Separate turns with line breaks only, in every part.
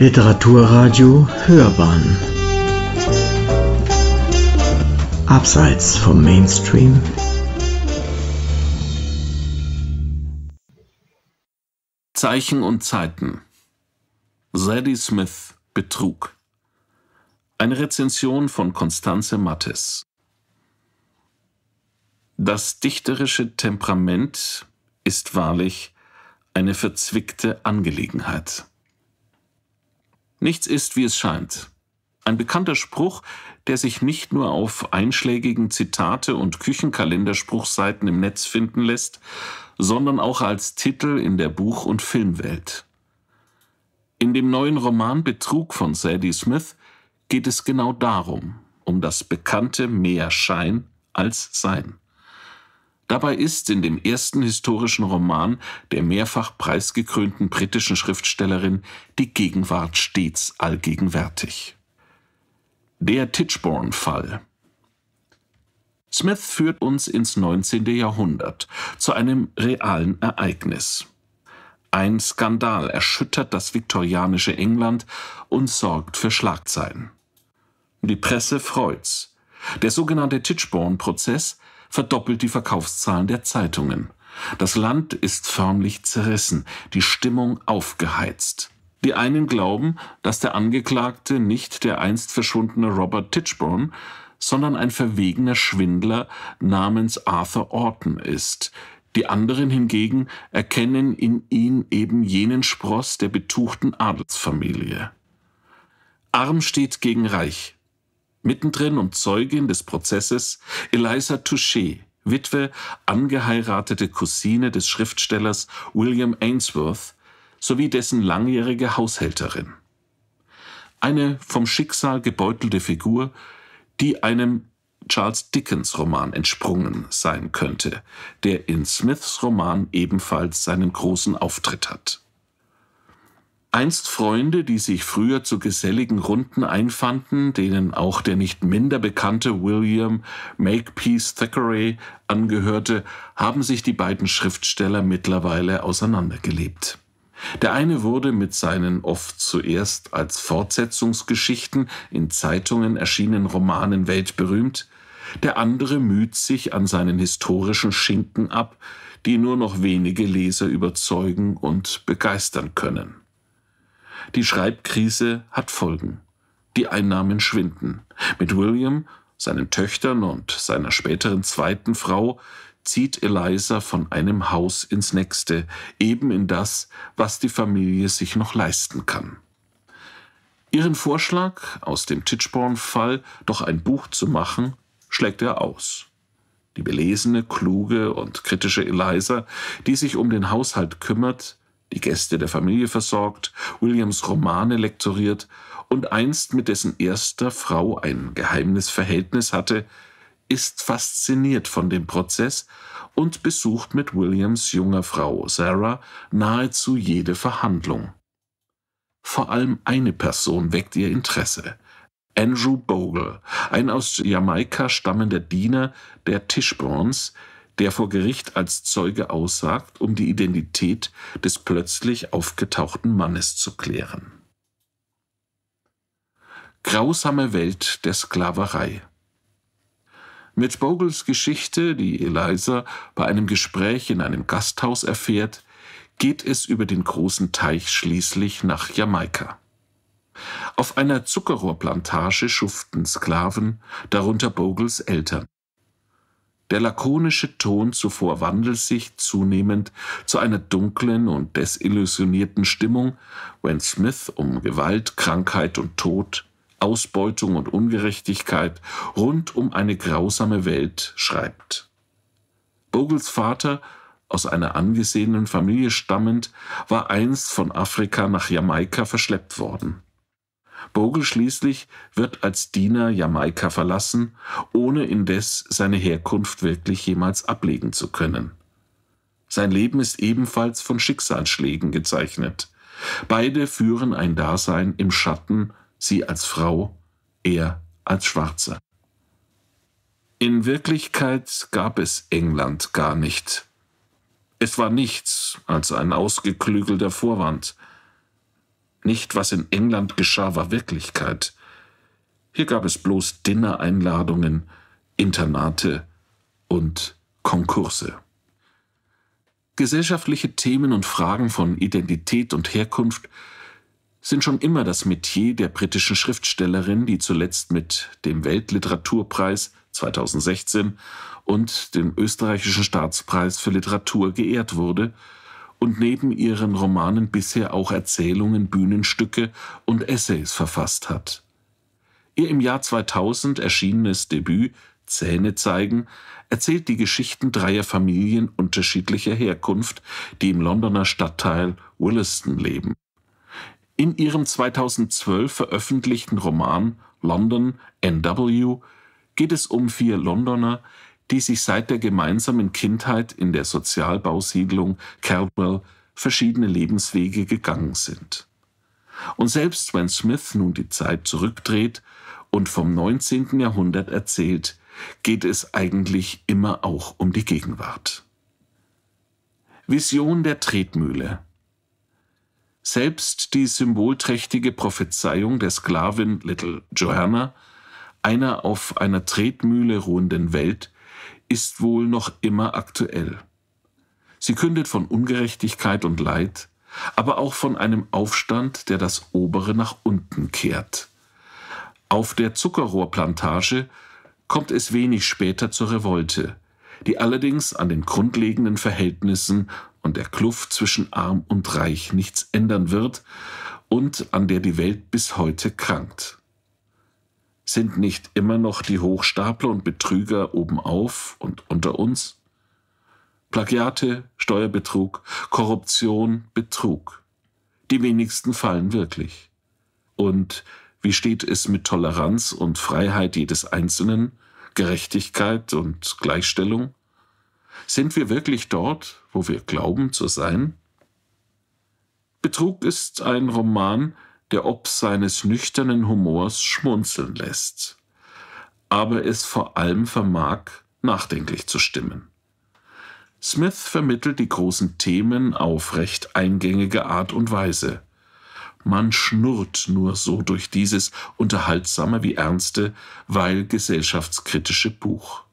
Literaturradio Hörbahn Abseits vom Mainstream Zeichen und Zeiten Sadie Smith Betrug Eine Rezension von Constanze Mattes Das dichterische Temperament ist wahrlich eine verzwickte Angelegenheit. Nichts ist, wie es scheint. Ein bekannter Spruch, der sich nicht nur auf einschlägigen Zitate und Küchenkalenderspruchseiten im Netz finden lässt, sondern auch als Titel in der Buch- und Filmwelt. In dem neuen Roman Betrug von Sadie Smith geht es genau darum, um das Bekannte mehr Schein als Sein. Dabei ist in dem ersten historischen Roman der mehrfach preisgekrönten britischen Schriftstellerin die Gegenwart stets allgegenwärtig. Der Tichborne-Fall Smith führt uns ins 19. Jahrhundert zu einem realen Ereignis. Ein Skandal erschüttert das viktorianische England und sorgt für Schlagzeilen. Die Presse freut's. Der sogenannte Tichborne-Prozess verdoppelt die Verkaufszahlen der Zeitungen. Das Land ist förmlich zerrissen, die Stimmung aufgeheizt. Die einen glauben, dass der Angeklagte nicht der einst verschwundene Robert Tichborne, sondern ein verwegener Schwindler namens Arthur Orton ist. Die anderen hingegen erkennen in ihm eben jenen Spross der betuchten Adelsfamilie. Arm steht gegen Reich, mittendrin und Zeugin des Prozesses Eliza Touché, Witwe, angeheiratete Cousine des Schriftstellers William Ainsworth sowie dessen langjährige Haushälterin. Eine vom Schicksal gebeutelte Figur, die einem Charles Dickens Roman entsprungen sein könnte, der in Smiths Roman ebenfalls seinen großen Auftritt hat. Einst Freunde, die sich früher zu geselligen Runden einfanden, denen auch der nicht minder bekannte William Makepeace Thackeray angehörte, haben sich die beiden Schriftsteller mittlerweile auseinandergelebt. Der eine wurde mit seinen oft zuerst als Fortsetzungsgeschichten in Zeitungen erschienenen Romanen weltberühmt, der andere müht sich an seinen historischen Schinken ab, die nur noch wenige Leser überzeugen und begeistern können. Die Schreibkrise hat Folgen. Die Einnahmen schwinden. Mit William, seinen Töchtern und seiner späteren zweiten Frau zieht Eliza von einem Haus ins nächste, eben in das, was die Familie sich noch leisten kann. Ihren Vorschlag, aus dem Titchborn-Fall doch ein Buch zu machen, schlägt er aus. Die belesene, kluge und kritische Eliza, die sich um den Haushalt kümmert, die Gäste der Familie versorgt, Williams Romane lektoriert und einst mit dessen erster Frau ein geheimes Verhältnis hatte, ist fasziniert von dem Prozess und besucht mit Williams junger Frau Sarah nahezu jede Verhandlung. Vor allem eine Person weckt ihr Interesse. Andrew Bogle, ein aus Jamaika stammender Diener der Tischborns, der vor Gericht als Zeuge aussagt, um die Identität des plötzlich aufgetauchten Mannes zu klären. Grausame Welt der Sklaverei. Mit Bogles Geschichte, die Eliza bei einem Gespräch in einem Gasthaus erfährt, geht es über den großen Teich schließlich nach Jamaika. Auf einer Zuckerrohrplantage schuften Sklaven, darunter Bogles Eltern. Der lakonische Ton zuvor wandelt sich zunehmend zu einer dunklen und desillusionierten Stimmung, wenn Smith um Gewalt, Krankheit und Tod, Ausbeutung und Ungerechtigkeit rund um eine grausame Welt schreibt. Bogels Vater, aus einer angesehenen Familie stammend, war einst von Afrika nach Jamaika verschleppt worden. Bogle schließlich wird als Diener Jamaika verlassen, ohne indes seine Herkunft wirklich jemals ablegen zu können. Sein Leben ist ebenfalls von Schicksalsschlägen gezeichnet. Beide führen ein Dasein im Schatten, sie als Frau, er als Schwarzer. In Wirklichkeit gab es England gar nicht. Es war nichts als ein ausgeklügelter Vorwand – nicht, was in England geschah, war Wirklichkeit. Hier gab es bloß Dinnereinladungen, Internate und Konkurse. Gesellschaftliche Themen und Fragen von Identität und Herkunft sind schon immer das Metier der britischen Schriftstellerin, die zuletzt mit dem Weltliteraturpreis 2016 und dem österreichischen Staatspreis für Literatur geehrt wurde und neben ihren Romanen bisher auch Erzählungen, Bühnenstücke und Essays verfasst hat. Ihr im Jahr 2000 erschienenes Debüt Zähne zeigen erzählt die Geschichten dreier Familien unterschiedlicher Herkunft, die im Londoner Stadtteil Williston leben. In ihrem 2012 veröffentlichten Roman London NW geht es um vier Londoner, die sich seit der gemeinsamen Kindheit in der Sozialbausiedlung Caldwell verschiedene Lebenswege gegangen sind. Und selbst wenn Smith nun die Zeit zurückdreht und vom 19. Jahrhundert erzählt, geht es eigentlich immer auch um die Gegenwart. Vision der Tretmühle Selbst die symbolträchtige Prophezeiung der Sklavin Little Johanna, einer auf einer Tretmühle ruhenden Welt, ist wohl noch immer aktuell. Sie kündet von Ungerechtigkeit und Leid, aber auch von einem Aufstand, der das Obere nach unten kehrt. Auf der Zuckerrohrplantage kommt es wenig später zur Revolte, die allerdings an den grundlegenden Verhältnissen und der Kluft zwischen arm und reich nichts ändern wird und an der die Welt bis heute krankt. Sind nicht immer noch die Hochstapler und Betrüger obenauf und unter uns? Plagiate, Steuerbetrug, Korruption, Betrug. Die wenigsten fallen wirklich. Und wie steht es mit Toleranz und Freiheit jedes Einzelnen, Gerechtigkeit und Gleichstellung? Sind wir wirklich dort, wo wir glauben zu sein? Betrug ist ein Roman, der ob seines nüchternen Humors schmunzeln lässt, aber es vor allem vermag, nachdenklich zu stimmen. Smith vermittelt die großen Themen auf recht eingängige Art und Weise. Man schnurrt nur so durch dieses unterhaltsame wie ernste, weil gesellschaftskritische Buch.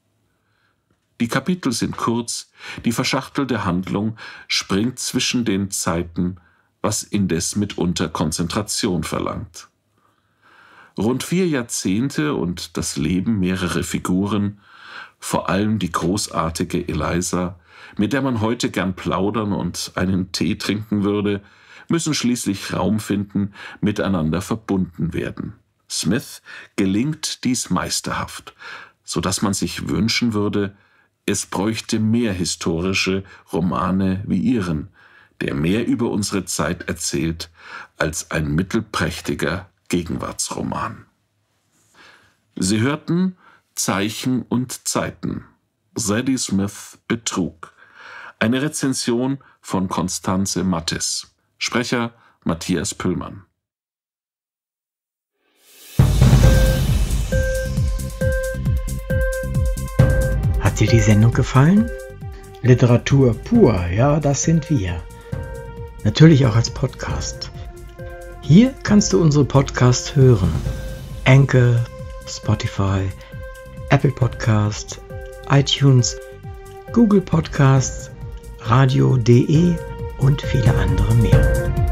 Die Kapitel sind kurz, die verschachtelte Handlung springt zwischen den Zeiten was indes mitunter Konzentration verlangt. Rund vier Jahrzehnte und das Leben mehrerer Figuren, vor allem die großartige Eliza, mit der man heute gern plaudern und einen Tee trinken würde, müssen schließlich Raum finden, miteinander verbunden werden. Smith gelingt dies meisterhaft, so dass man sich wünschen würde, es bräuchte mehr historische Romane wie ihren, der mehr über unsere Zeit erzählt als ein mittelprächtiger Gegenwartsroman. Sie hörten Zeichen und Zeiten. Sadie Smith Betrug. Eine Rezension von Konstanze Mattis. Sprecher Matthias Püllmann. Hat dir die Sendung gefallen? Literatur pur, ja, das sind wir natürlich auch als Podcast. Hier kannst du unsere Podcasts hören. Anchor, Spotify, Apple Podcast, iTunes, Google Podcasts, radio.de und viele andere mehr.